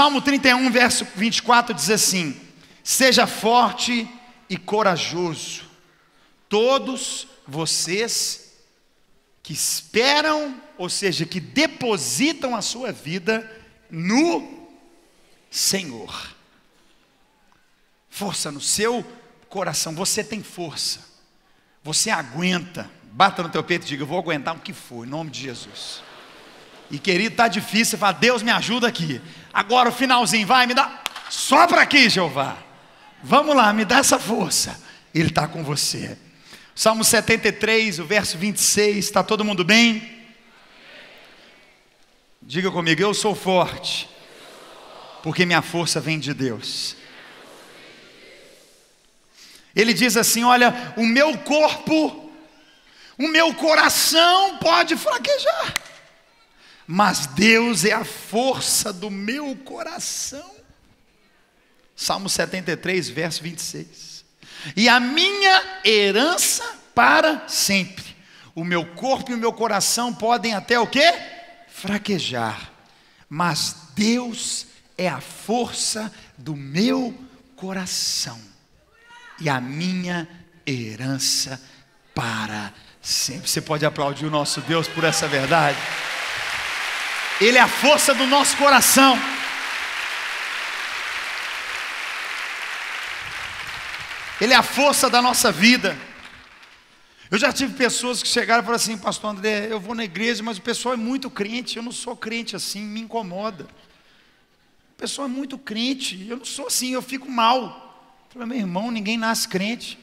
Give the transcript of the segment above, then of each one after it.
Salmo 31, verso 24 diz assim: Seja forte e corajoso, todos vocês que esperam, ou seja, que depositam a sua vida no Senhor. Força no seu coração, você tem força, você aguenta. Bata no teu peito e diga: Eu vou aguentar o que for, em nome de Jesus. E querido, está difícil, você fala, Deus me ajuda aqui. Agora o finalzinho, vai, me dá. Só para aqui, Jeová. Vamos lá, me dá essa força. Ele está com você. Salmo 73, o verso 26, está todo mundo bem? Diga comigo, eu sou forte, porque minha força vem de Deus. Ele diz assim: olha, o meu corpo, o meu coração pode fraquejar, mas Deus é a força do meu coração. Salmo 73, verso 26. E a minha herança para sempre. O meu corpo e o meu coração podem até o quê? Fraquejar. Mas Deus é a força do meu coração e a minha herança para sempre. Você pode aplaudir o nosso Deus por essa verdade? Ele é a força do nosso coração. Ele é a força da nossa vida. Eu já tive pessoas que chegaram e falaram assim, pastor André, eu vou na igreja, mas o pessoal é muito crente, eu não sou crente assim, me incomoda. O pessoal é muito crente, eu não sou assim, eu fico mal. Eu falei, meu irmão, ninguém nasce crente.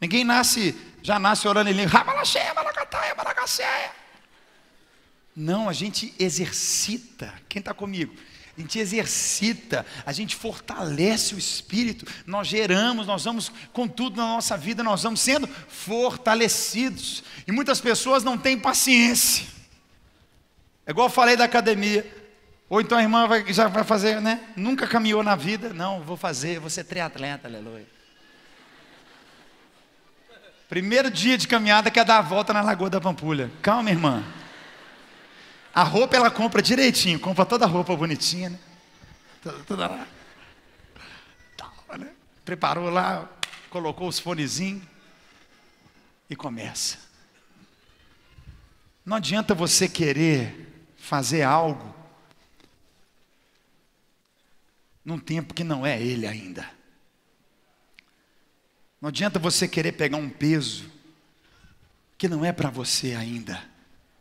Ninguém nasce, já nasce orando em língua. Não, a gente exercita. Quem está comigo? A gente exercita, a gente fortalece o espírito, nós geramos, nós vamos com tudo na nossa vida, nós vamos sendo fortalecidos. E muitas pessoas não têm paciência. É igual eu falei da academia. Ou então a irmã vai, já vai fazer, né? Nunca caminhou na vida. Não, vou fazer, vou ser triatleta, aleluia. Primeiro dia de caminhada que é dar a volta na Lagoa da Pampulha. Calma, irmã. A roupa ela compra direitinho, compra toda a roupa bonitinha, né? Toda, toda lá. Tava, né? Preparou lá, colocou os fonezinhos e começa. Não adianta você querer fazer algo num tempo que não é ele ainda. Não adianta você querer pegar um peso que não é para você ainda.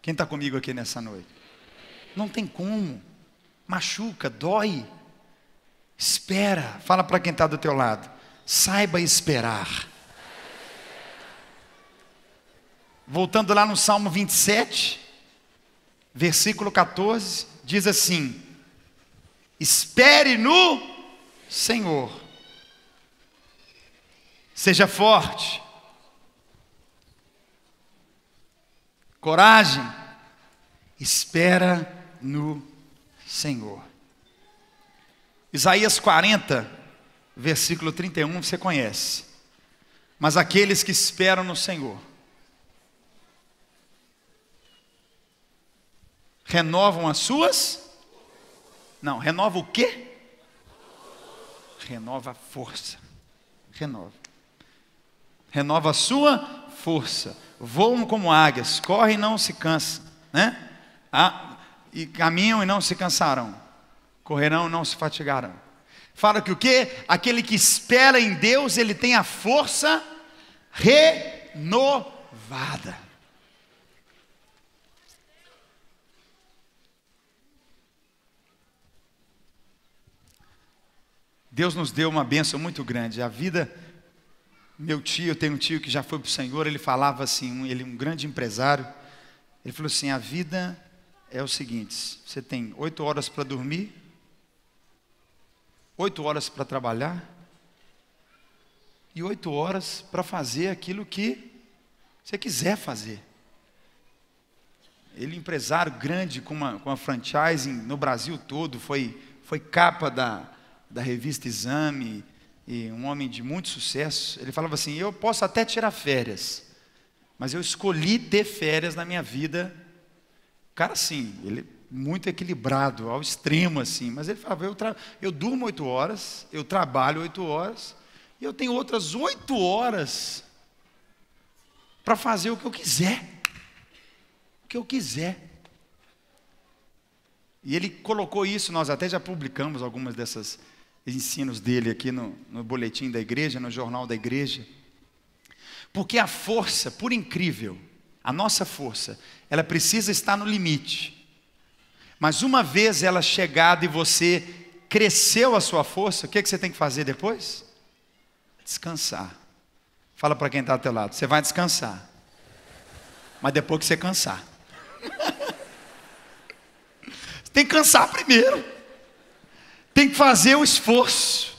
Quem está comigo aqui nessa noite? Não tem como. Machuca, dói. Espera. Fala para quem está do teu lado. Saiba esperar. Voltando lá no Salmo 27, versículo 14, diz assim: Espere no Senhor. Seja forte. Coragem. Espera no Senhor. Isaías 40, versículo 31, você conhece. Mas aqueles que esperam no Senhor renovam as suas? Não, renova o quê? Renova a força. Renova. Renova a sua força. Voam como águias, correm e não se cansam, né? Ah, e caminham e não se cansarão, correrão e não se fatigarão. Fala que o que? Aquele que espera em Deus, ele tem a força renovada. Deus nos deu uma bênção muito grande. A vida, meu tio, eu tenho um tio que já foi para o Senhor, ele falava assim, ele um grande empresário, ele falou assim, a vida é o seguinte: você tem oito horas para dormir, oito horas para trabalhar e oito horas para fazer aquilo que você quiser fazer. Ele, empresário grande com uma, com uma franchising no Brasil todo, foi, foi capa da, da revista Exame, e um homem de muito sucesso. Ele falava assim: Eu posso até tirar férias, mas eu escolhi ter férias na minha vida cara, assim, ele é muito equilibrado, ao extremo, assim. Mas ele falava: eu, eu durmo oito horas, eu trabalho oito horas, e eu tenho outras oito horas para fazer o que eu quiser. O que eu quiser. E ele colocou isso, nós até já publicamos algumas dessas ensinos dele aqui no, no, boletim da igreja, no jornal da igreja. Porque a força, por incrível a nossa força, ela precisa estar no limite. Mas uma vez ela chegada e você cresceu a sua força, o que, é que você tem que fazer depois? Descansar. Fala para quem está ao teu lado, você vai descansar. Mas depois que você cansar. tem que cansar primeiro. Tem que fazer o esforço.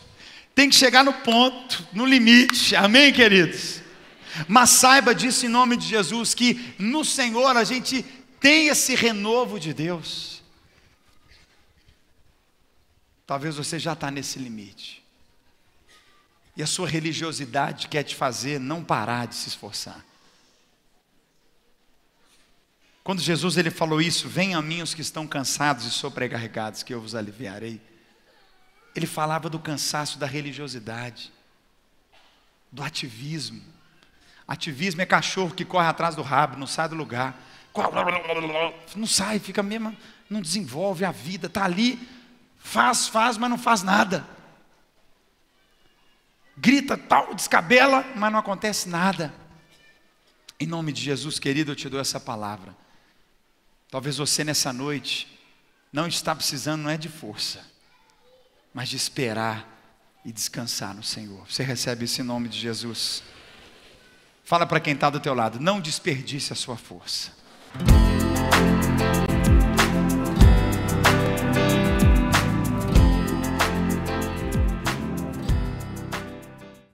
Tem que chegar no ponto, no limite. Amém, queridos? Mas saiba disso em nome de Jesus, que no Senhor a gente tem esse renovo de Deus. Talvez você já está nesse limite. E a sua religiosidade quer te fazer não parar de se esforçar. Quando Jesus ele falou isso, venham a mim os que estão cansados e sobrecarregados, que eu vos aliviarei. Ele falava do cansaço da religiosidade, do ativismo, Ativismo é cachorro que corre atrás do rabo, não sai do lugar. Não sai, fica mesmo, não desenvolve a vida, está ali, faz, faz, mas não faz nada. Grita, tal, descabela, mas não acontece nada. Em nome de Jesus, querido, eu te dou essa palavra. Talvez você nessa noite não está precisando, não é de força, mas de esperar e descansar no Senhor. Você recebe isso em nome de Jesus. Fala para quem está do teu lado, não desperdice a sua força.